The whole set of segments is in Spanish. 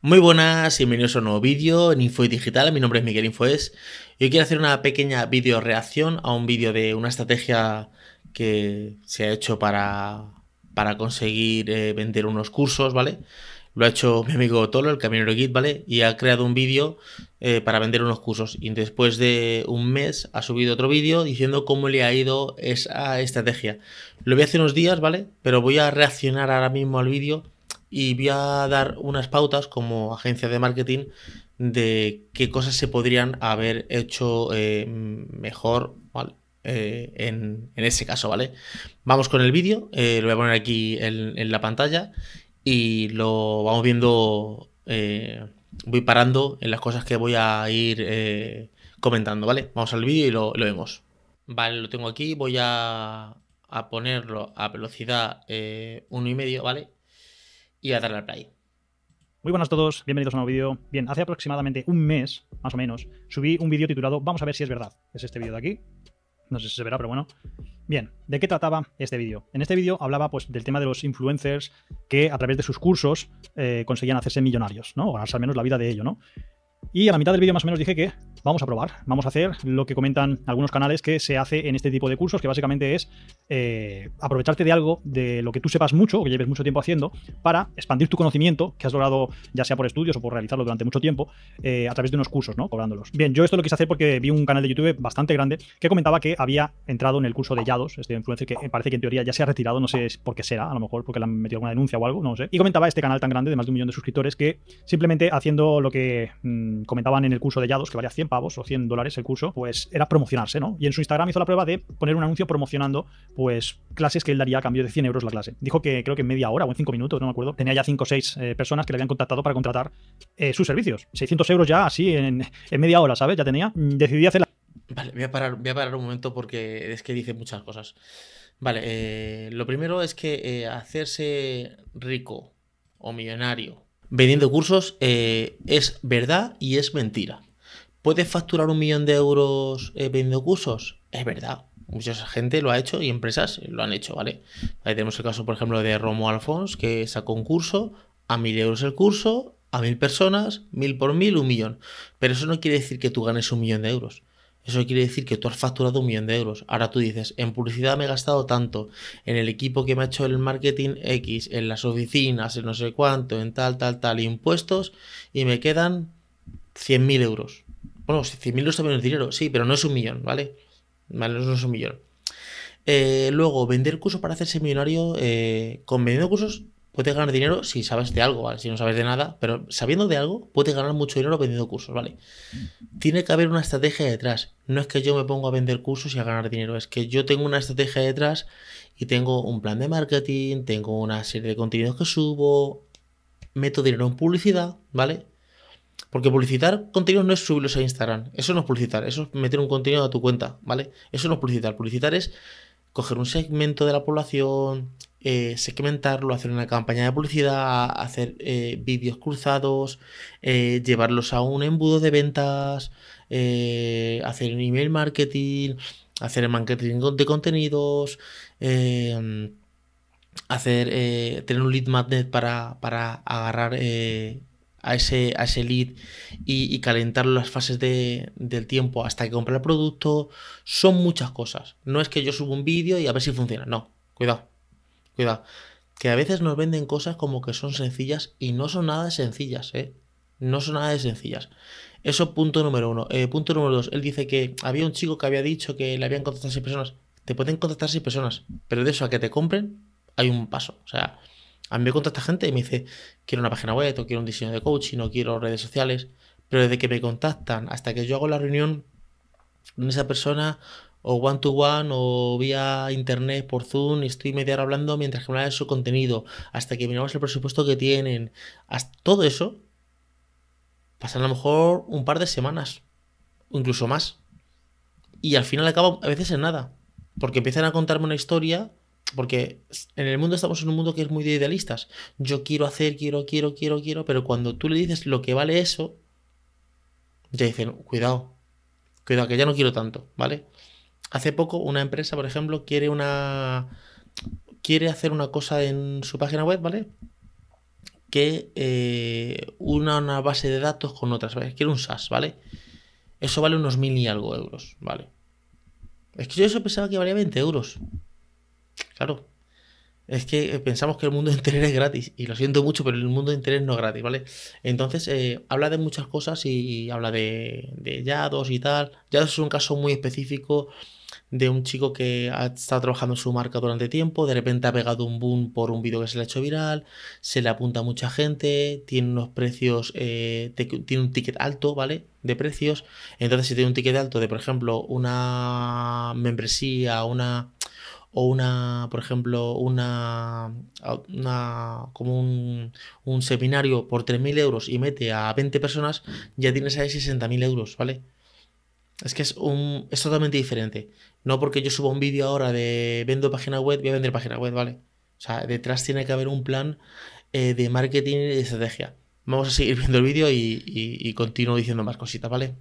Muy buenas, bienvenidos a un nuevo vídeo en Info Digital, mi nombre es Miguel Infoes y hoy quiero hacer una pequeña video reacción a un vídeo de una estrategia que se ha hecho para, para conseguir eh, vender unos cursos, ¿vale? Lo ha hecho mi amigo Tolo, el Caminero Git, ¿vale? Y ha creado un vídeo eh, para vender unos cursos y después de un mes ha subido otro vídeo diciendo cómo le ha ido esa estrategia. Lo vi hace unos días, ¿vale? Pero voy a reaccionar ahora mismo al vídeo y voy a dar unas pautas como agencia de marketing de qué cosas se podrían haber hecho eh, mejor eh, en, ese caso, ¿vale? Vamos con el vídeo, eh, lo voy a poner aquí en, la pantalla y lo vamos viendo, voy parando en las cosas que voy a ir comentando, ¿vale? Vamos al vídeo y lo, vemos. Vale, lo tengo aquí, voy a, a ponerlo a velocidad 1,5, ¿vale? y a darle al play. Muy buenas a todos, bienvenidos a un nuevo vídeo. Bien, hace aproximadamente un mes, más o menos, subí un vídeo titulado Vamos a ver si es verdad. Es este vídeo de aquí. No sé si se verá, pero bueno. Bien, ¿de qué trataba este vídeo? En este vídeo hablaba pues, del tema de los influencers que a través de sus cursos eh, conseguían hacerse millonarios, ¿no? O ganarse al menos la vida de ello, ¿no? Y a la mitad del vídeo más o menos dije que vamos a probar, vamos a hacer lo que comentan algunos canales que se hace en este tipo de cursos, que básicamente es eh, aprovecharte de algo, de lo que tú sepas mucho, o que lleves mucho tiempo haciendo, para expandir tu conocimiento que has logrado, ya sea por estudios o por realizarlo durante mucho tiempo, eh, a través de unos cursos, ¿no? Cobrándolos. Bien, yo esto lo quise hacer porque vi un canal de YouTube bastante grande que comentaba que había entrado en el curso de Yados, este influencer que eh, parece que en teoría ya se ha retirado, no sé por qué será, a lo mejor porque le han metido alguna denuncia o algo, no lo sé. Y comentaba este canal tan grande de más de un millón de suscriptores que simplemente haciendo lo que mm, comentaban en el curso de Yados, que valía 100 pavos o 100 dólares el curso, pues era promocionarse, ¿no? Y en su Instagram hizo la prueba de poner un anuncio promocionando, pues, clases que él daría a cambio de 100 euros la clase. Dijo que creo que en media hora o en 5 minutos, no me acuerdo, tenía ya 5 o 6 eh, personas que le habían contactado para contratar eh, sus servicios. 600 euros ya así en, media hora, ¿sabes? Ya tenía. Decidí hacer la... Vale, voy a, parar, voy a parar un momento porque es que dice muchas cosas. Vale, eh, lo primero es que hacerse rico o millonario vendiendo cursos es verdad y es mentira. ¿Puedes facturar un millón de euros eh, vendiendo cursos? Es verdad. Mucha gente lo ha hecho y empresas lo han hecho, ¿vale? Ahí tenemos el caso, por ejemplo, de Romo Alfons, que sacó un curso, a mil euros el curso, a mil personas, mil por mil, un millón. Pero eso no quiere decir que tú ganes un millón de euros. Eso quiere decir que tú has facturado un millón de euros. Ahora tú dices, en publicidad me he gastado tanto, en el equipo que me ha hecho el marketing X, en las oficinas, en no sé cuánto, en tal, tal, tal, impuestos, y me quedan 100.000 euros. Bueno, 100.000 euros también es dinero, sí, pero no es un millón, ¿vale? Vale, no es un millón. Eh, luego, vender cursos para hacerse millonario. Eh, con vendiendo cursos puedes ganar dinero si sabes de algo, ¿vale? Si no sabes de nada, pero sabiendo de algo, puedes ganar mucho dinero vendiendo cursos, ¿vale? Tiene que haber una estrategia detrás. No es que yo me ponga a vender cursos y a ganar dinero, es que yo tengo una estrategia detrás y tengo un plan de marketing, tengo una serie de contenidos que subo, meto dinero en publicidad, ¿vale? Porque publicitar contenidos no es subirlos a Instagram. Eso no es publicitar. Eso es meter un contenido a tu cuenta, ¿vale? Eso no es publicitar. Publicitar es coger un segmento de la población, eh, segmentarlo, hacer una campaña de publicidad, hacer eh, vídeos cruzados, eh, llevarlos a un embudo de ventas, hacer un email marketing, hacer el marketing de contenidos, em, hacer tener un lead magnet para, para agarrar a ese, a ese lead y, y las fases de, del tiempo hasta que compre el producto. Son muchas cosas. No es que yo suba un vídeo y a ver si funciona. No, cuidado, cuidado. Que a veces nos venden cosas como que son sencillas y no son nada de sencillas, ¿eh? No son nada de sencillas. Eso punto número uno. Eh, punto número dos. Él dice que había un chico que había dicho que le habían contactado seis personas. Te pueden contactar seis personas, pero de eso a que te compren hay un paso. O sea, a mí me contacta gente y me dice, quiero una página web, o quiero un diseño de coaching, o quiero redes sociales. Pero desde que me contactan hasta que yo hago la reunión con esa persona, o one to one, o vía internet, por Zoom, y estoy media hora hablando mientras que me hablan su contenido, hasta que miramos el presupuesto que tienen, hasta todo eso, pasan a lo mejor un par de semanas, o incluso más. Y al final acaba a veces en nada, porque empiezan a contarme una historia porque en el mundo estamos en un mundo que es muy de idealistas. Yo quiero hacer, quiero, quiero, quiero, quiero, pero cuando tú le dices lo que vale eso, ya dicen, cuidado, cuidado, que ya no quiero tanto, ¿vale? Hace poco una empresa, por ejemplo, quiere una. quiere hacer una cosa en su página web, ¿vale? Que eh, una, base de datos con otras, ¿vale? Quiere un SaaS, ¿vale? Eso vale unos mil y algo euros, ¿vale? Es que yo eso pensaba que valía 20 euros. Claro, es que eh, pensamos que el mundo de interés es gratis, y lo siento mucho, pero el mundo de interés no es gratis, ¿vale? Entonces, eh, habla de muchas cosas y, habla de, de, Yados y tal. Yados es un caso muy específico de un chico que ha estado trabajando en su marca durante tiempo, de repente ha pegado un boom por un vídeo que se le ha hecho viral, se le apunta a mucha gente, tiene unos precios, eh, tiene un ticket alto, ¿vale? De precios. Entonces, si tiene un ticket alto de, por ejemplo, una membresía, una o una, por ejemplo, una, como un, un, seminario por 3.000 euros y mete a 20 personas, ya tienes ahí 60.000 euros, ¿vale? Es que es, un, es totalmente diferente. No porque yo suba un vídeo ahora de vendo página web, voy a vender página web, ¿vale? O sea, detrás tiene que haber un plan eh, de marketing y de estrategia. Vamos a seguir viendo el vídeo y, y, y continúo diciendo más cositas, ¿vale?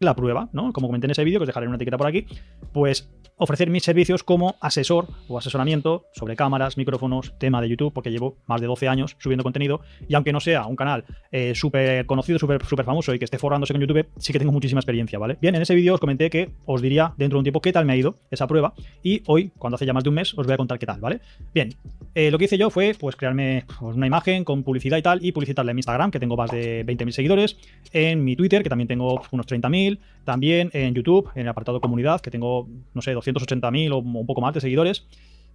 la prueba, ¿no? Como comenté en ese vídeo, que os dejaré una etiqueta por aquí, pues ofrecer mis servicios como asesor o asesoramiento sobre cámaras, micrófonos, tema de YouTube, porque llevo más de 12 años subiendo contenido y aunque no sea un canal eh, súper conocido, súper famoso y que esté forrándose con YouTube, sí que tengo muchísima experiencia, ¿vale? Bien, en ese vídeo os comenté que os diría dentro de un tiempo qué tal me ha ido esa prueba y hoy, cuando hace ya más de un mes, os voy a contar qué tal, ¿vale? Bien, eh, lo que hice yo fue pues crearme pues, una imagen con publicidad y tal y publicitarla en mi Instagram, que tengo más de 20.000 seguidores, en mi Twitter, que también tengo unos 30.000, también en YouTube, en el apartado comunidad, que tengo, no sé, 280.000 o un poco más de seguidores.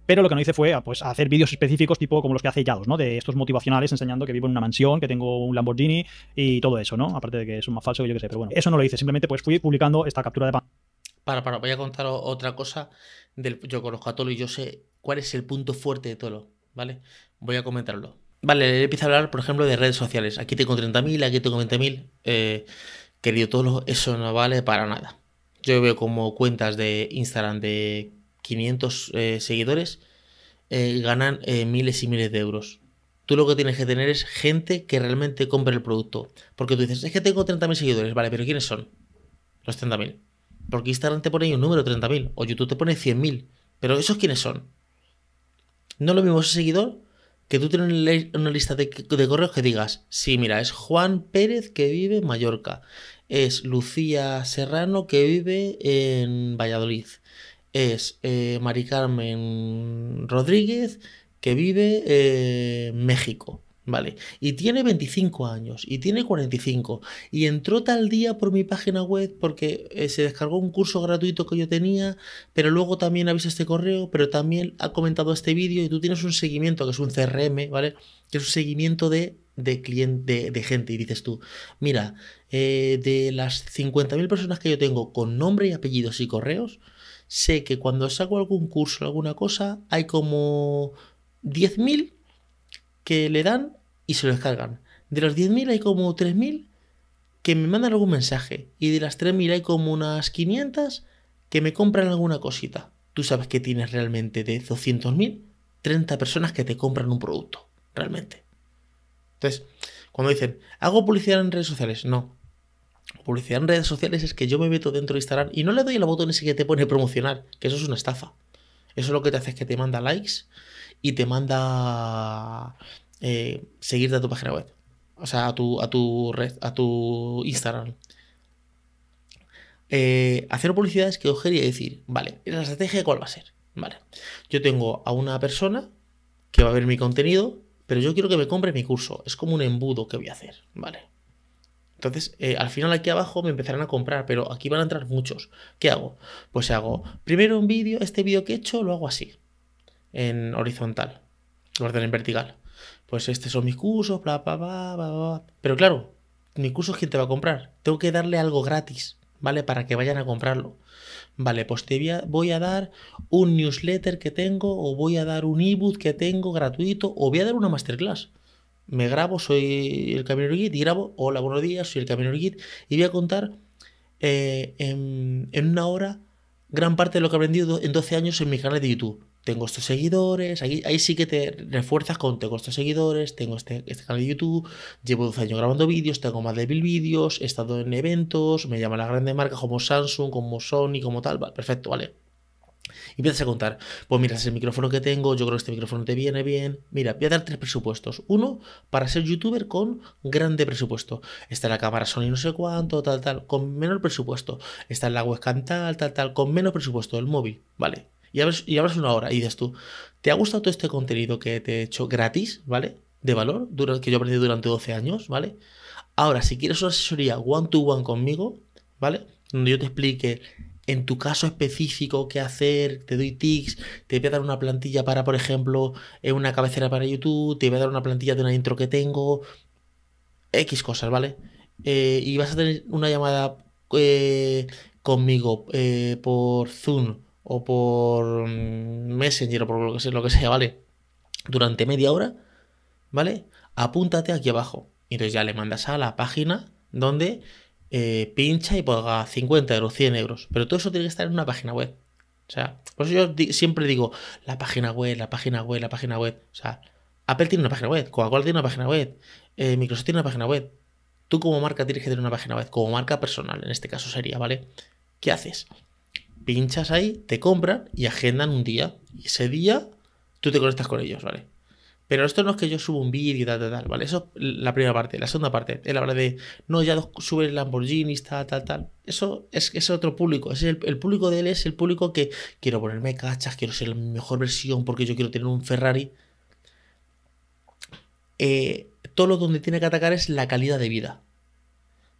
Pero lo que no hice fue pues, hacer vídeos específicos, tipo como los que hace Yados, ¿no? De estos motivacionales enseñando que vivo en una mansión, que tengo un Lamborghini y todo eso, ¿no? Aparte de que es un más falso, que yo que sé. Pero bueno, eso no lo hice, simplemente pues fui publicando esta captura de pan Para, para, voy a contar otra cosa. Del, yo conozco a Tolo y yo sé cuál es el punto fuerte de Tolo, ¿vale? Voy a comentarlo. Vale, empieza a hablar, por ejemplo, de redes sociales. Aquí tengo 30.000, aquí tengo 20.000. Eh, Querido, todo eso no vale para nada. Yo veo como cuentas de Instagram de 500 eh, seguidores eh, ganan eh, miles y miles de euros. Tú lo que tienes que tener es gente que realmente compre el producto. Porque tú dices, es que tengo 30.000 seguidores, vale, pero ¿quiénes son? Los 30.000. Porque Instagram te pone un número 30.000 o YouTube te pone 100.000. Pero ¿esos quiénes son? No lo mismo ese seguidor que tú tienes una lista de, correos que digas, sí, mira, es Juan Pérez que vive en Mallorca, es Lucía Serrano que vive en Valladolid, es eh, Mari Carmen Rodríguez que vive en México. Vale, y tiene 25 años, y tiene 45, y entró tal día por mi página web porque eh, se descargó un curso gratuito que yo tenía, pero luego también avisa este correo, pero también ha comentado este vídeo, y tú tienes un seguimiento que es un CRM, ¿vale? Que es un seguimiento de, cliente, de, gente, y dices tú, mira, eh, de las 50.000 personas que yo tengo con nombre y apellidos y correos, sé que cuando saco algún curso, alguna cosa, hay como 10.000 que le dan y se lo descargan. De los 10.000 hay como 3.000 que me mandan algún mensaje. Y de las 3.000 hay como unas 500 que me compran alguna cosita. Tú sabes que tienes realmente de 200.000, 30 personas que te compran un producto. Realmente. Entonces, cuando dicen, hago publicidad en redes sociales, no. Publicidad en redes sociales es que yo me meto dentro de Instagram y no le doy el botón ese que te pone promocionar, que eso es una estafa. Eso es lo que te hace es que te manda likes y te manda eh, seguirte a tu página web. O sea, a tu, a tu red, a tu Instagram. Eh, hacer publicidad es que coger y decir, vale, la estrategia cuál va a ser. Vale, yo tengo a una persona que va a ver mi contenido, pero yo quiero que me compre mi curso. Es como un embudo que voy a hacer, ¿vale? Entonces, eh, al final aquí abajo me empezarán a comprar, pero aquí van a entrar muchos. ¿Qué hago? Pues hago primero un vídeo, este vídeo que he hecho lo hago así en horizontal, orden en vertical. Pues estos son mis cursos, bla, bla, bla, bla, bla, Pero claro, mi curso es quien te va a comprar. Tengo que darle algo gratis, ¿vale? Para que vayan a comprarlo. Vale, pues te voy a, dar un newsletter que tengo, o voy a dar un ebook que tengo gratuito, o voy a dar una masterclass me grabo, soy el caminero Git y grabo, hola, buenos días, soy el caminero Git y voy a contar eh, en, en, una hora gran parte de lo que he aprendido en 12 años en mi canal de YouTube tengo estos seguidores, ahí, ahí sí que te refuerzas con tengo estos seguidores, tengo este, este canal de YouTube, llevo 12 años grabando vídeos, tengo más de mil vídeos, he estado en eventos, me llama la grandes marca como Samsung, como Sony, como tal, perfecto, vale. Y empiezas a contar, pues mira, el micrófono que tengo, yo creo que este micrófono te viene bien. Mira, voy a dar tres presupuestos. Uno, para ser youtuber con grande presupuesto. Está la cámara Sony no sé cuánto, tal, tal, con menor presupuesto. Está la webcam tal, tal, tal, con menos presupuesto, el móvil. Vale, y hablas una hora y dices tú, ¿te ha gustado todo este contenido que te he hecho gratis, ¿vale? De valor, que yo aprendido durante 12 años, ¿vale? Ahora, si quieres una asesoría one-to-one conmigo, ¿vale? Donde yo te explique en tu caso específico qué hacer, te doy tics, te voy a dar una plantilla para, por ejemplo, una cabecera para YouTube, te voy a dar una plantilla de una intro que tengo, X cosas, ¿vale? Eh, y vas a tener una llamada eh, conmigo eh, por Zoom o por mm, Messenger o por lo que sea, ¿vale? Durante media hora, ¿vale? Apúntate aquí abajo. Y entonces ya le mandas a la página donde eh, pincha y paga 50 euros, 100 euros. Pero todo eso tiene que estar en una página web. O sea, por eso yo siempre digo, la página web, la página web, la página web. O sea, Apple tiene una página web, coca tiene una página web, eh, Microsoft tiene una página web. Tú como marca tienes que tener una página web, como marca personal en este caso sería, ¿vale? ¿Qué haces? pinchas ahí, te compran y agendan un día. Y ese día tú te conectas con ellos, ¿vale? Pero esto no es que yo suba un vídeo y tal, tal, tal, ¿vale? Eso es la primera parte. La segunda parte, él habla de, no, ya subes el Lamborghini, tal, tal, tal. Eso es, es otro público. Es el, público de él es el público que quiero ponerme cachas, quiero ser la mejor versión porque yo quiero tener un Ferrari. Eh, todo lo donde tiene que atacar es la calidad de vida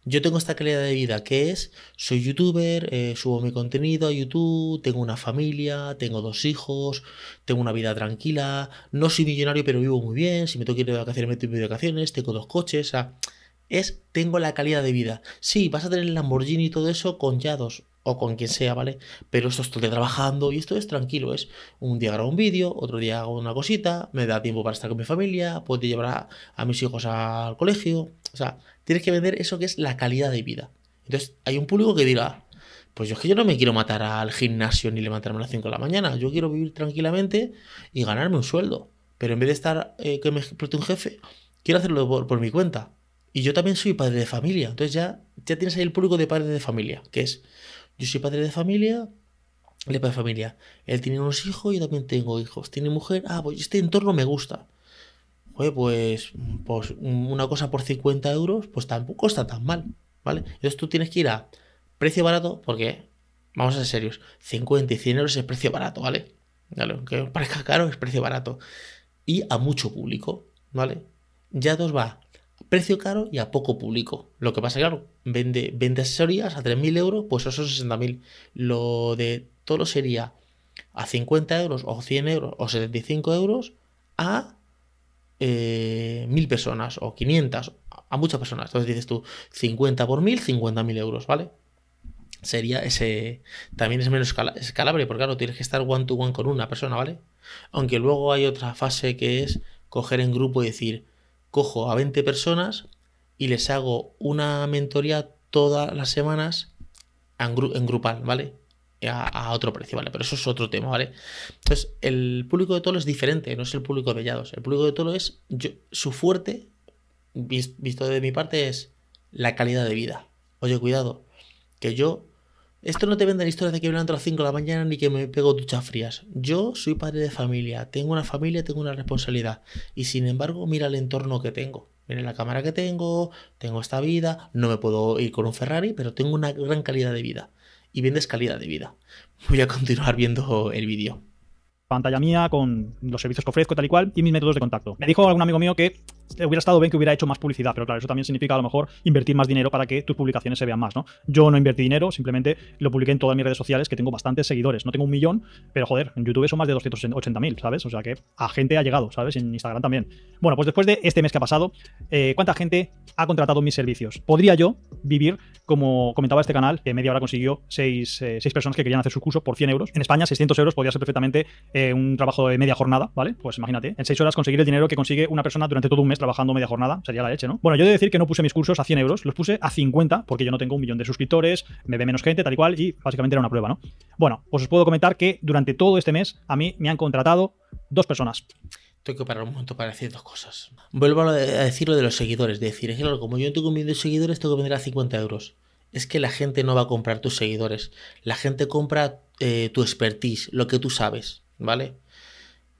yo tengo esta calidad de vida que es, soy youtuber, eh, subo mi contenido a YouTube, tengo una familia, tengo dos hijos, tengo una vida tranquila, no soy millonario pero vivo muy bien, si me tengo ir de vacaciones me tengo de vacaciones, tengo dos coches, o sea, es tengo la calidad de vida. Sí, vas a tener el Lamborghini y todo eso con Yados o con quien sea, ¿vale? Pero esto estoy trabajando y esto es tranquilo, es un día grabo un vídeo, otro día hago una cosita, me da tiempo para estar con mi familia, puedo llevar a, a mis hijos al colegio, o sea, tienes que vender eso que es la calidad de vida. Entonces, hay un público que dirá, pues yo es que yo no me quiero matar al gimnasio ni levantarme a las 5 de la mañana, yo quiero vivir tranquilamente y ganarme un sueldo. Pero en vez de estar eh, que me explote un jefe, quiero hacerlo por, mi cuenta. Y yo también soy padre de familia. Entonces ya, ya tienes ahí el público de padre de familia, que es, yo soy padre de familia, le padre de familia. Él tiene unos hijos, yo también tengo hijos. Tiene mujer, ah, pues este entorno me gusta pues, pues una cosa por 50 euros, pues tampoco está tan mal, ¿vale? Entonces tú tienes que ir a precio barato, porque, vamos a ser serios, 50 y 100 euros es precio barato, ¿vale? ¿Vale? Aunque parezca caro, es precio barato. Y a mucho público, ¿vale? Ya dos va precio caro y a poco público. Lo que pasa, claro, vende, vende asesorías a 3.000 euros, pues eso es 60.000. Lo de todo sería a 50 euros o 100 euros o 75 euros a eh, mil personas o 500, a muchas personas. Entonces dices tú 50 por mil, 50 mil euros, ¿vale? Sería ese. También es menos escalable, porque claro, tienes que estar one to one con una persona, ¿vale? Aunque luego hay otra fase que es coger en grupo y decir, cojo a 20 personas y les hago una mentoría todas las semanas en, grupal, ¿vale? a, otro precio, ¿vale? Pero eso es otro tema, ¿vale? Entonces, el público de Tolo es diferente, no es el público de Bellados. El público de Tolo es, su fuerte, visto de mi parte, es la calidad de vida. Oye, cuidado, que yo... Esto no te la historia de que vienen a las 5 de la mañana ni que me pego duchas frías. Yo soy padre de familia, tengo una familia, tengo una responsabilidad. Y sin embargo, mira el entorno que tengo. Mira la cámara que tengo, tengo esta vida, no me puedo ir con un Ferrari, pero tengo una gran calidad de vida y vendes calidad de vida. Voy a continuar viendo el vídeo pantalla mía, con los servicios que ofrezco, tal y cual, y mis métodos de contacto. Me dijo algún amigo mío que eh, hubiera estado bien que hubiera hecho más publicidad, pero claro, eso también significa a lo mejor invertir más dinero para que tus publicaciones se vean más, ¿no? Yo no invertí dinero, simplemente lo publiqué en todas mis redes sociales, que tengo bastantes seguidores. No tengo un millón, pero joder, en YouTube son más de 280.000, ¿sabes? O sea que a gente ha llegado, ¿sabes? En Instagram también. Bueno, pues después de este mes que ha pasado, eh, ¿cuánta gente ha contratado mis servicios? ¿Podría yo vivir, como comentaba este canal, que media hora consiguió 6 eh, personas que querían hacer su curso por 100 euros? En España, 600 euros podría ser perfectamente un trabajo de media jornada, ¿vale? Pues imagínate, en seis horas conseguir el dinero que consigue una persona durante todo un mes trabajando media jornada, sería la leche, ¿no? Bueno, yo he de decir que no puse mis cursos a 100 euros, los puse a 50, porque yo no tengo un millón de suscriptores, me ve menos gente, tal y cual, y básicamente era una prueba, ¿no? Bueno, os puedo comentar que durante todo este mes a mí me han contratado dos personas. Tengo que parar un momento para decir dos cosas. Vuelvo a, decir lo de los seguidores. es decir, claro, como yo no tengo un millón de seguidores, tengo que vender a 50 euros. Es que la gente no va a comprar tus seguidores. La gente compra eh, tu expertise, lo que tú sabes, ¿vale?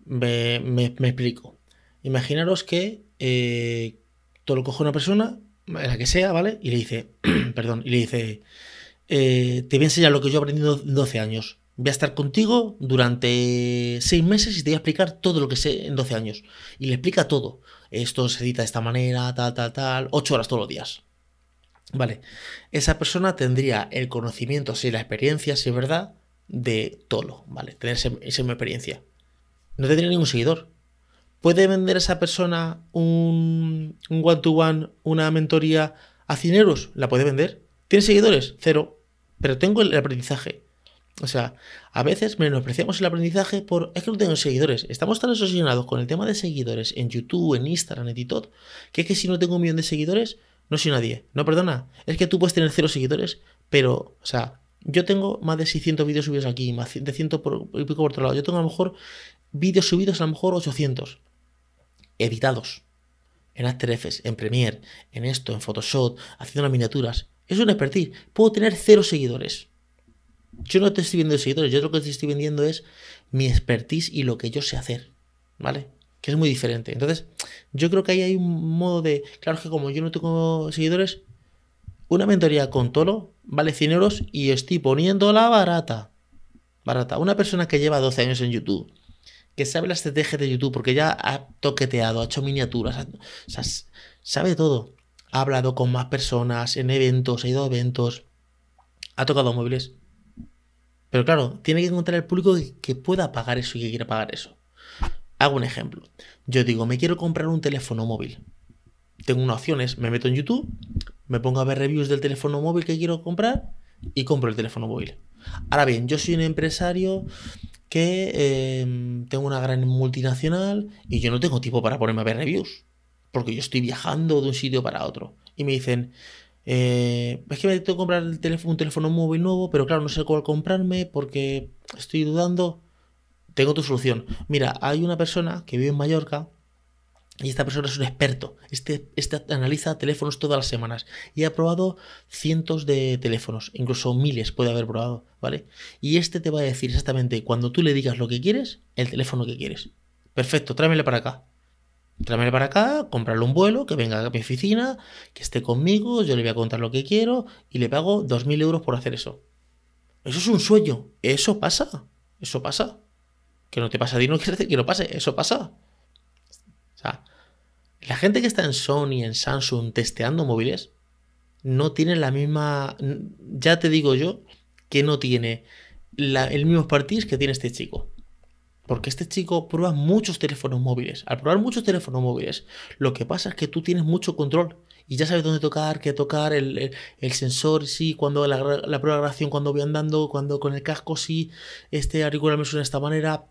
Me, me explico. Imaginaros que eh, todo lo coge una persona, la que sea, ¿vale? Y le dice, perdón, y le dice, eh, te voy a enseñar lo que yo he aprendido en 12 años. Voy a estar contigo durante 6 meses y te voy a explicar todo lo que sé en 12 años. Y le explica todo. Esto se edita de esta manera, tal, tal, tal. 8 horas todos los días. Vale. Esa persona tendría el conocimiento, si la experiencia, si es verdad, de todo, ¿vale? Tener esa, experiencia. No tendría ningún seguidor. ¿Puede vender esa persona un one-to-one, una mentoría a cineros euros? ¿La puede vender? ¿Tiene seguidores? Cero. Pero tengo el aprendizaje. O sea, a veces menospreciamos el aprendizaje por es que no tengo seguidores. Estamos tan obsesionados con el tema de seguidores en YouTube, en Instagram, en TikTok, que es que si no tengo un millón de seguidores, no soy nadie. No, perdona. Es que tú puedes tener cero seguidores, pero, o sea, yo tengo más de 600 vídeos subidos aquí, más de 100 por, y pico por otro lado. Yo tengo a lo mejor vídeos subidos, a lo mejor 800 editados en After Effects, en Premiere, en esto, en Photoshop, haciendo las miniaturas. Es un expertise. Puedo tener cero seguidores. Yo no te estoy vendiendo seguidores, yo lo que te estoy vendiendo es mi expertise y lo que yo sé hacer. ¿Vale? Que es muy diferente. Entonces, yo creo que ahí hay un modo de. Claro que como yo no tengo seguidores, una mentoría con Tolo vale 100 euros y estoy poniéndola barata. Barata. Una persona que lleva 12 años en YouTube que sabe la estrategia de YouTube, porque ya ha toqueteado, ha hecho miniaturas, sabe todo. Ha hablado con más personas, en eventos, ha ido a eventos, ha tocado móviles. Pero claro, tiene que encontrar el público que, pueda pagar eso y que quiera pagar eso. Hago un ejemplo. Yo digo, me quiero comprar un teléfono móvil. Tengo unas opciones, me meto en YouTube, me pongo a ver reviews del teléfono móvil que quiero comprar y compro el teléfono móvil. Ahora bien, yo soy un empresario que em, tengo una gran multinacional y yo no tengo tiempo para ponerme a ver reviews, porque yo estoy viajando de un sitio para otro. Y me dicen, eh, es que me tengo que comprar un teléfono móvil nuevo, pero claro, no sé cuál comprarme porque estoy dudando. Tengo tu solución. Mira, hay una persona que vive en Mallorca y esta persona es un experto. Este, este, analiza teléfonos todas las semanas. Y ha probado cientos de teléfonos. Incluso miles puede haber probado. ¿Vale? Y este te va a decir exactamente cuando tú le digas lo que quieres, el teléfono que quieres. Perfecto, tráemele para acá. Tráemele para acá, comprarle un vuelo, que venga a mi oficina, que esté conmigo, yo le voy a contar lo que quiero y le pago 2.000 euros por hacer eso. Eso es un sueño. Eso pasa. Eso pasa. Que no te pasa a no quieres decir que no pase. Eso pasa la gente que está en Sony, en Samsung, testeando móviles, no tiene la misma. Ya te digo yo que no tiene la, el mismo partido que tiene este chico. Porque este chico prueba muchos teléfonos móviles. Al probar muchos teléfonos móviles, lo que pasa es que tú tienes mucho control y ya sabes dónde tocar, qué tocar, el, sensor, sí, cuando la, la prueba de grabación, cuando voy andando, cuando con el casco, sí, este auricular me suena de esta manera,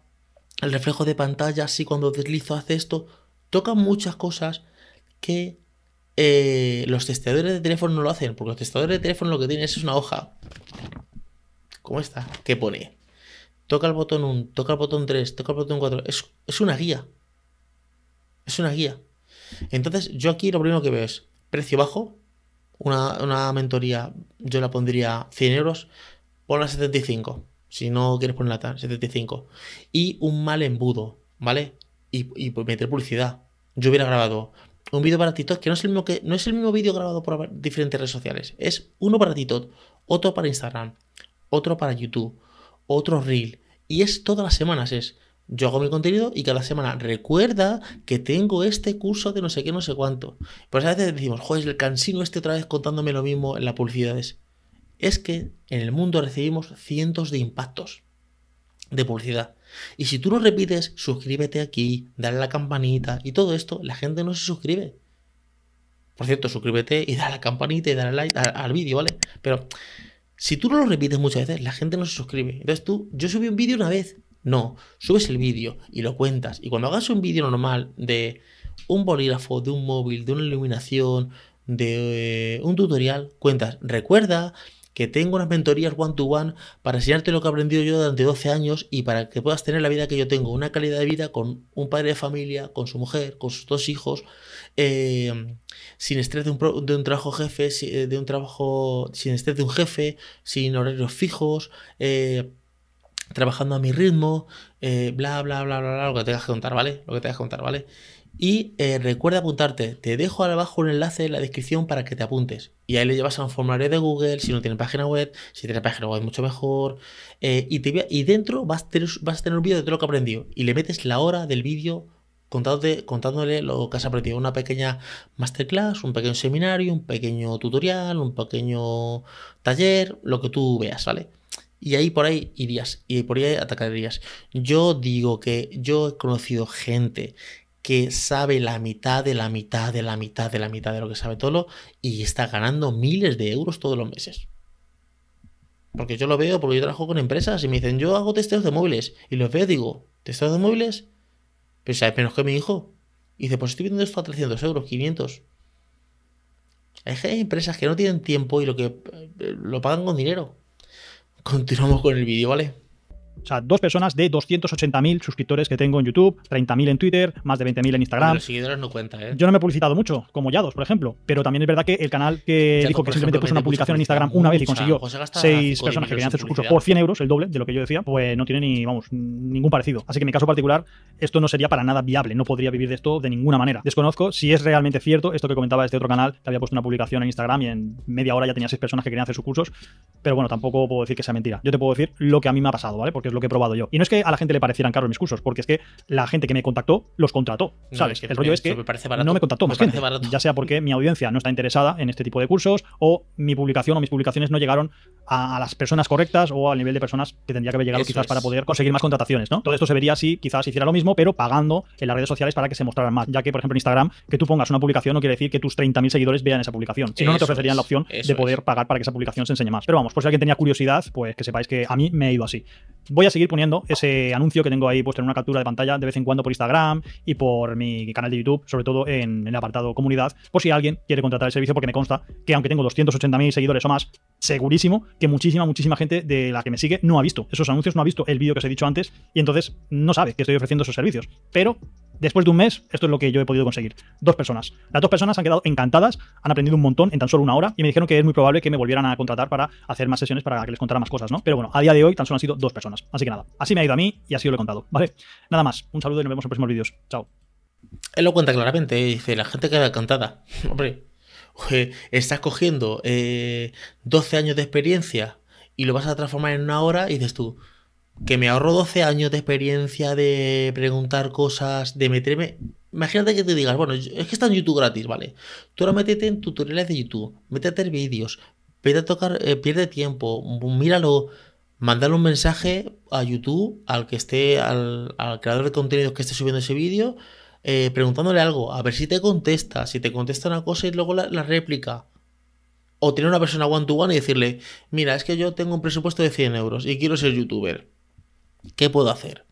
el reflejo de pantalla, sí, cuando deslizo hace esto. Toca muchas cosas que eh, los testeadores de teléfono no lo hacen, porque los testeadores de teléfono lo que tienen es una hoja. ¿Cómo está? ¿Qué pone? Toca el botón 1, toca el botón 3, toca el botón 4. Es, es una guía. Es una guía. Entonces, yo aquí lo primero que veo es precio bajo. Una, una mentoría, yo la pondría 100 euros. Ponla 75. Si no quieres ponerla tan, 75. Y un mal embudo, ¿vale? y, y pues, meter publicidad. Yo hubiera grabado un vídeo para TikTok, que no es el mismo que no es el mismo vídeo grabado por diferentes redes sociales. Es uno para TikTok, otro para Instagram, otro para YouTube, otro Reel. Y es todas las semanas, es. Yo hago mi contenido y cada semana recuerda que tengo este curso de no sé qué, no sé cuánto. Pues a veces decimos, joder, el cansino este otra vez contándome lo mismo en las publicidades. Es que en el mundo recibimos cientos de impactos de publicidad. Y si tú no repites, suscríbete aquí, dale a la campanita y todo esto, la gente no se suscribe. Por cierto, suscríbete y dale la campanita y dale like al, vídeo, ¿vale? Pero si tú no lo repites muchas veces, la gente no se suscribe. Entonces tú, yo subí un vídeo una vez. No, subes el vídeo y lo cuentas. Y cuando hagas un vídeo normal de un bolígrafo, de un móvil, de una iluminación, de eh, un tutorial, cuentas, recuerda que tengo unas mentorías one-to-one para enseñarte lo que he aprendido yo durante 12 años y para que puedas tener la vida que yo tengo, una calidad de vida con un padre de familia, con su mujer, con sus dos hijos, eh, sin estrés de un, de un, trabajo jefe, eh, de un trabajo, sin estrés de un jefe, sin horarios fijos, eh, trabajando a mi ritmo, bla, bla, bla, bla, bla, lo que tengas que contar, ¿vale? Lo que tengas que contar, ¿vale? Y eh, recuerda apuntarte. Te dejo abajo un enlace en la descripción para que te apuntes. Y ahí le llevas a un formulario de Google, si no tiene página web, si tiene página web mucho mejor. Eh, y, te, y dentro vas a tener, a tener un vídeo de todo lo que aprendió. Y le metes la hora del vídeo Contándote, contándole lo que has aprendido. Una pequeña masterclass, un pequeño seminario, un pequeño tutorial, un pequeño taller, lo que tú veas, ¿vale? Y ahí por ahí irías, y por ahí atacarías. Yo digo que yo he conocido gente que sabe la mitad de la mitad de la mitad de la mitad de lo que sabe Tolo y está ganando miles de euros todos los meses. Porque yo lo veo, porque yo trabajo con empresas y me dicen, yo hago testeos de móviles. Y los veo, digo, ¿testeos de móviles? Pero sabes menos que mi hijo. Y dice, pues estoy viendo esto a 300 euros, 500. Hay empresas que no tienen tiempo y lo que eh, lo pagan con dinero. Continuamos con el vídeo, ¿vale? O sea, dos personas de 280.000 suscriptores que tengo en YouTube, 30.000 en Twitter, más de 20.000 en Instagram. ¿eh? Yo no me he publicitado mucho, como Yados, por ejemplo. Pero también es verdad que el canal que dijo que simplemente puso una publicación en Instagram una vez y consiguió seis personas que querían hacer sus cursos por 100 euros, el doble de lo que yo decía, pues no tiene ni, vamos, ningún parecido. Así que en mi caso particular, esto no sería para nada viable. No podría vivir de esto de ninguna manera. Desconozco si es realmente cierto esto que comentaba este otro canal, que había puesto una publicación en Instagram y en media hora ya tenía seis personas que querían hacer sus cursos. Pero bueno, tampoco puedo decir que sea mentira. Yo te puedo decir lo que a mí me ha pasado, ¿vale? que es lo que he probado yo. Y no es que a la gente le parecieran caros mis cursos, porque es que la gente que me contactó los contrató, ¿sabes? el rollo es que no me contactó más ya sea porque mi audiencia no está interesada en este tipo de cursos o mi publicación o mis publicaciones no llegaron a, las personas correctas o al nivel de personas que tendría que haber llegado quizás para poder conseguir más contrataciones, ¿no? Todo esto se vería así quizás hiciera lo mismo, pero pagando en las redes sociales para que se mostraran más, ya que por ejemplo en Instagram que tú pongas una publicación no quiere decir que tus 30.000 seguidores vean esa publicación, si no, no te ofrecerían la opción de poder pagar para que esa publicación se enseñe más. Pero vamos, por si alguien tenía curiosidad, pues que sepáis que a mí me he ido así voy a seguir poniendo ese anuncio que tengo ahí puesto en una captura de pantalla de vez en cuando por Instagram y por mi canal de YouTube, sobre todo en, el apartado comunidad, por si alguien quiere contratar el servicio, porque me consta que aunque tengo 280.000 seguidores o más, segurísimo que muchísima, muchísima gente de la que me sigue no ha visto esos anuncios, no ha visto el vídeo que os he dicho antes y entonces no sabe que estoy ofreciendo esos servicios. Pero Después de un mes, esto es lo que yo he podido conseguir. Dos personas. Las dos personas han quedado encantadas, han aprendido un montón en tan solo una hora y me dijeron que es muy probable que me volvieran a contratar para hacer más sesiones para que les contara más cosas, ¿no? Pero bueno, a día de hoy tan solo han sido dos personas. Así que nada, así me ha ido a mí y así lo he contado, ¿vale? Nada más, un saludo y nos vemos en próximos vídeos. Chao. Él lo cuenta claramente, ¿eh? dice, la gente queda encantada. Hombre, estás cogiendo 12 eh, años de experiencia y lo vas a transformar en una hora y dices tú, que me ahorro 12 años de experiencia de preguntar cosas, de meterme. Imagínate que te digas, bueno, es que está en YouTube gratis, ¿vale? Tú ahora métete en tutoriales de YouTube, métete en vídeos, vete a tocar, eh, pierde tiempo, míralo, mandale un mensaje a YouTube, al que esté, al, creador de contenidos que esté subiendo ese vídeo, eh, preguntándole algo, a ver si te contesta, si te contesta una cosa y luego la, réplica. O tiene una persona one-to-one y decirle, mira, es que yo tengo un presupuesto de 100 euros y quiero ser youtuber ¿Qué puedo hacer?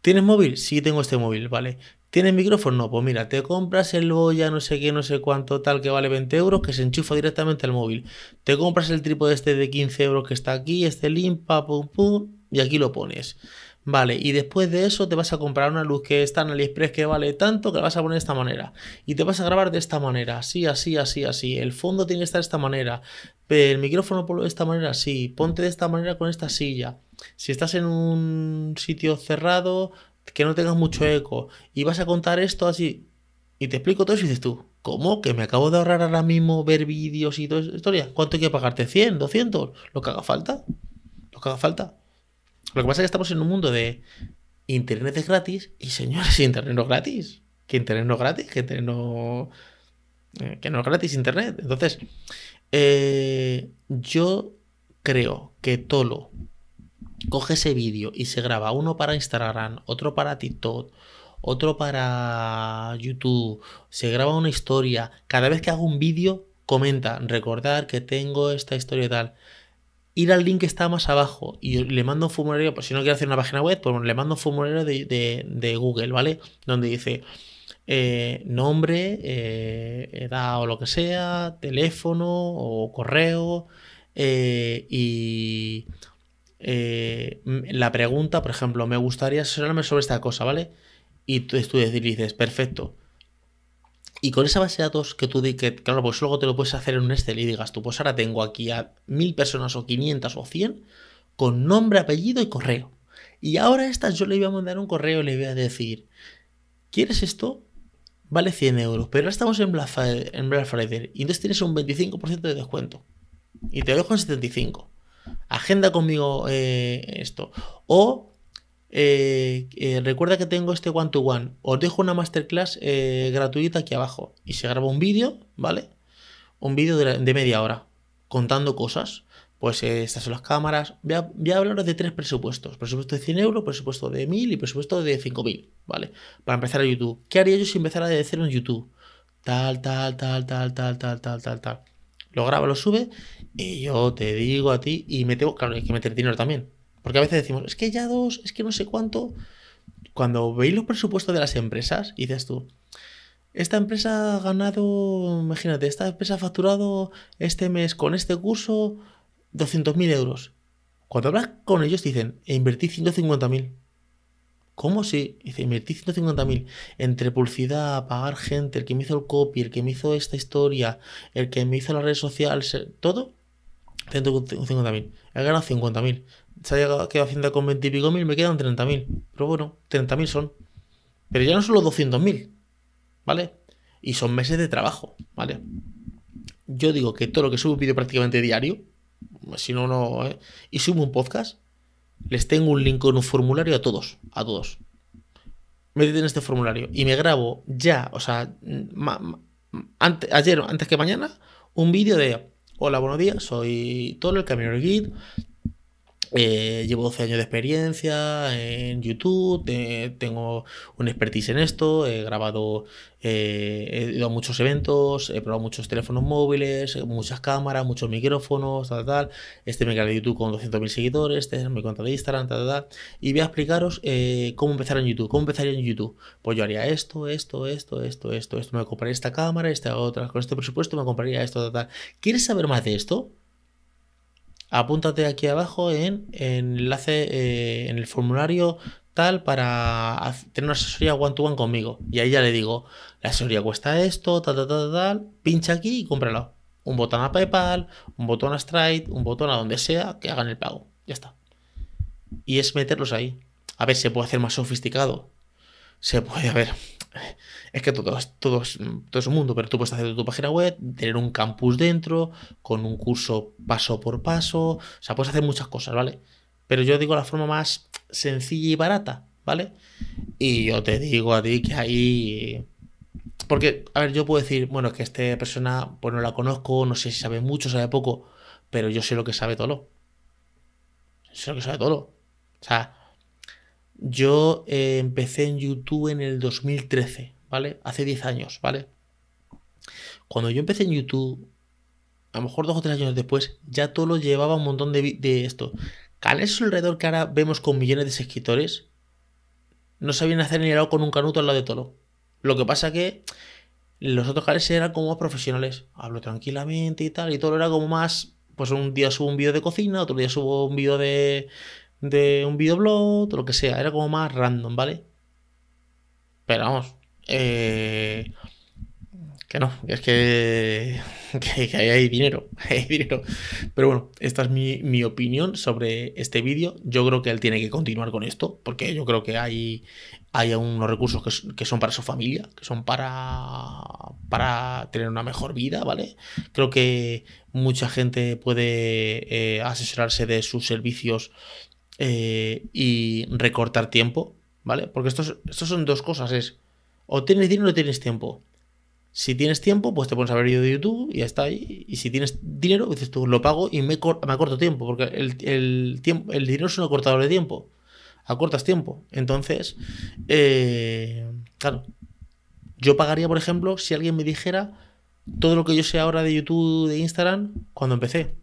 ¿Tienes móvil? Sí, tengo este móvil, vale. ¿Tienes micrófono? No, pues mira, te compras el Boya, no sé qué, no sé cuánto, tal, que vale 20 euros, que se enchufa directamente al móvil. Te compras el trípode este de 15 euros que está aquí, este limpa, pum, pum, y aquí lo pones. Vale, y después de eso te vas a comprar una luz que está en AliExpress que vale tanto que la vas a poner de esta manera. Y te vas a grabar de esta manera, así, así, así, así. El fondo tiene que estar de esta manera. El micrófono por de esta manera, sí. Ponte de esta manera con esta silla si estás en un sitio cerrado, que no tengas mucho eco, y vas a contar esto así, y te explico todo eso y dices tú, ¿cómo? ¿Que me acabo de ahorrar ahora mismo ver vídeos y toda esa historia? ¿Cuánto hay que pagarte? ¿100? ¿200? Lo que haga falta. Lo que haga falta. Lo que pasa es que estamos en un mundo de Internet es gratis y señores, Internet no es gratis. Que Internet no es gratis, que Internet no... Eh, que no es gratis Internet. Entonces, eh, yo creo que Tolo coge ese vídeo y se graba uno para Instagram, otro para TikTok, otro para YouTube, se graba una historia, cada vez que hago un vídeo comenta, recordar que tengo esta historia y tal. Ir al link que está más abajo y le mando un formulario, pues si no quiero hacer una página web, pues le mando un formulario de, Google, ¿vale? Donde dice eh, nombre, eh, edad o lo que sea, teléfono o correo eh, y eh, la pregunta, por ejemplo, me gustaría asesorarme sobre esta cosa, ¿vale? Y tú, tú dices, perfecto. Y con esa base de datos que tú dices, claro, pues luego te lo puedes hacer en un Excel y digas tú, pues ahora tengo aquí a mil personas o 500 o 100 con nombre, apellido y correo. Y ahora a estas yo le voy a mandar un correo y le voy a decir, ¿quieres esto? Vale 100 euros, pero ahora estamos en Black Friday, y entonces tienes un 25% de descuento. Y te dejo en 75 agenda conmigo eh, esto. O eh, eh, recuerda que tengo este one-to-one. Os dejo una masterclass gratuita aquí abajo. Y se graba un vídeo, ¿vale? Un vídeo de, media hora contando cosas. Pues estas son las cámaras. Voy a, voy hablaros de tres presupuestos. Presupuesto de 100 euros, presupuesto de 1000 y presupuesto de 5000, ¿vale? Para empezar a YouTube. ¿Qué haría yo si empezara a cero en YouTube? Tal, tal, tal, tal, tal, tal, tal, tal, tal lo graba, lo sube y yo te digo a ti y me tengo, claro, hay que meter dinero también. Porque a veces decimos, es que ya dos, es que no sé cuánto. Cuando veis los presupuestos de las empresas, dices tú, esta empresa ha ganado, imagínate, esta empresa ha facturado este mes con este curso 200.000 euros. Cuando hablas con ellos dicen, e invertí 150.000. ¿Cómo si Dice, invertí 150.000 entre publicidad, pagar gente, el que me hizo el copy, el que me hizo esta historia, el que me hizo las redes sociales, todo. 150.000. He ganado 50.000. Se ha quedado haciendo con 20 y pico mil, me quedan 30.000. Pero bueno, 30.000 son. Pero ya no son los 200.000, ¿vale? Y son meses de trabajo, ¿vale? Yo digo que todo lo que subo un vídeo prácticamente diario, si no, no. ¿eh? Y subo un podcast, les tengo un link con un formulario a todos, a todos. Me en este formulario y me grabo ya, o sea, ayer, antes que mañana, un vídeo de, hola, buenos días, soy todo el Camino Guide, eh, llevo 12 años de experiencia en YouTube, tengo un expertise en esto, he grabado, eh, he ido a muchos eventos, he probado muchos teléfonos móviles, muchas cámaras, muchos micrófonos, tal, tal, este es mi canal de YouTube con 200.000 seguidores, este mi cuenta de Instagram, tal, tal, y voy a explicaros eh, cómo empezar en YouTube, cómo empezar en YouTube. Pues yo haría esto, esto, esto, esto, esto, esto, me compraría esta cámara, esta otra, con este presupuesto me compraría esto, tal, tal. ¿Quieres saber más de esto? apúntate aquí abajo en, enlace, eh, en el formulario tal para tener una asesoría one-to-one conmigo. Y ahí ya le digo, la asesoría cuesta esto, tal, tal, tal, tal, pincha aquí y cómpralo. Un botón a PayPal, un botón a Stripe, un botón a donde sea que hagan el pago. Ya está. Y es meterlos ahí. A ver, se puede hacer más sofisticado se puede a ver, Es que todo, todo, todo es un mundo, pero tú puedes hacer tu página web, tener un campus dentro, con un curso paso por paso, o sea, puedes hacer muchas cosas, ¿vale? Pero yo digo la forma más sencilla y barata, ¿vale? Y yo te digo a ti que ahí... Porque, a ver, yo puedo decir, bueno, es que esta persona, pues no la conozco, no sé si sabe mucho, sabe poco, pero yo sé lo que sabe todo sé lo que sabe todo. O sea, yo eh, empecé en YouTube en el 2013, ¿vale? Hace 10 años, ¿vale? Cuando yo empecé en YouTube, a lo mejor dos o tres años después, ya todo llevaba un montón de, de esto. Canales alrededor que ahora vemos con millones de suscriptores, no sabían hacer ni algo con un canuto al lado de Tolo. Lo que pasa que los otros canales eran como más profesionales. Hablo tranquilamente y tal, y todo era como más. Pues un día subo un vídeo de cocina, otro día subo un vídeo de, de un videoblog, lo que sea, era como más random, ¿vale? Pero vamos, eh, que no, es que, que, hay dinero, hay dinero. Pero bueno, esta es mi, opinión sobre este vídeo. Yo creo que él tiene que continuar con esto, porque yo creo que hay, hay unos recursos que, que, son para su familia, que son para, para tener una mejor vida, ¿vale? Creo que mucha gente puede eh, asesorarse de sus servicios eh, y recortar tiempo, ¿vale? Porque estos, estos son dos cosas, es o tienes dinero o no tienes tiempo. Si tienes tiempo, pues te pones a ver vídeo de YouTube y ya está ahí. Y si tienes dinero, dices tú, lo pago y me, acorto tiempo, porque el, tiempo, el dinero es un acortador de tiempo. Acortas tiempo. Entonces, eh, claro, yo pagaría, por ejemplo, si alguien me dijera todo lo que yo sé ahora de YouTube, de Instagram, cuando empecé.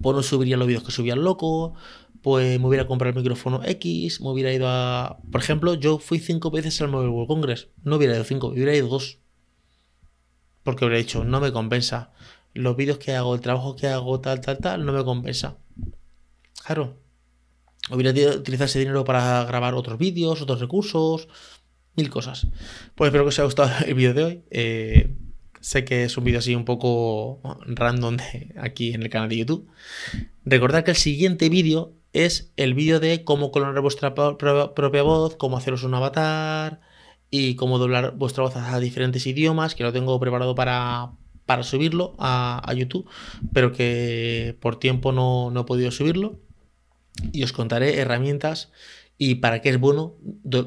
Pues no subiría los vídeos que subían loco, pues me hubiera comprado el micrófono X, me hubiera ido a... Por ejemplo, yo fui cinco veces al Mobile World Congress, no hubiera ido cinco, hubiera ido dos. Porque hubiera dicho, no me compensa. Los vídeos que hago, el trabajo que hago, tal, tal, tal, no me compensa. Claro. Hubiera utilizado ese dinero para grabar otros vídeos, otros recursos, mil cosas. Pues espero que os haya gustado el vídeo de hoy. Eh, sé que es un vídeo así un poco random aquí en el canal de YouTube. Recordad que el siguiente vídeo es el vídeo de cómo clonar vuestra propia voz, cómo haceros un avatar y cómo doblar vuestra voz a diferentes idiomas, que lo tengo preparado para, subirlo a, YouTube, pero que por tiempo no, he podido subirlo. Y os contaré herramientas y para qué es bueno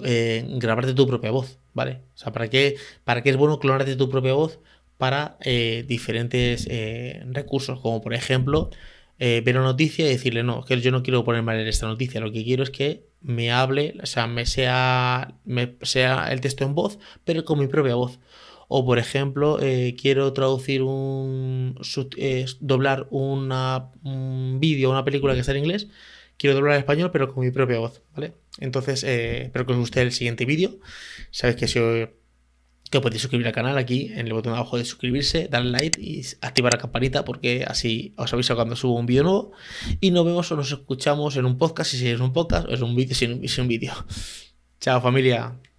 eh, grabarte tu propia voz, ¿vale? O sea, para qué, para qué es bueno clonarte tu propia voz para eh, diferentes eh, recursos, como por ejemplo eh, ver una noticia y decirle, no, que yo no quiero poner mal en esta noticia, lo que quiero es que me hable, o sea, me sea, sea el texto en voz, pero con mi propia voz. O, por ejemplo, eh, quiero traducir un. Eh, doblar un vídeo una película que está en inglés. Quiero doblar al español, pero con mi propia voz, ¿vale? Entonces, espero que os guste el siguiente vídeo. sabes que si que os podéis suscribir al canal aquí en el botón de abajo de suscribirse, darle like y activar la campanita porque así os aviso cuando subo un vídeo nuevo. Y nos vemos o nos escuchamos en un podcast, si es un podcast, o es un vídeo, si es un vídeo. Chao familia.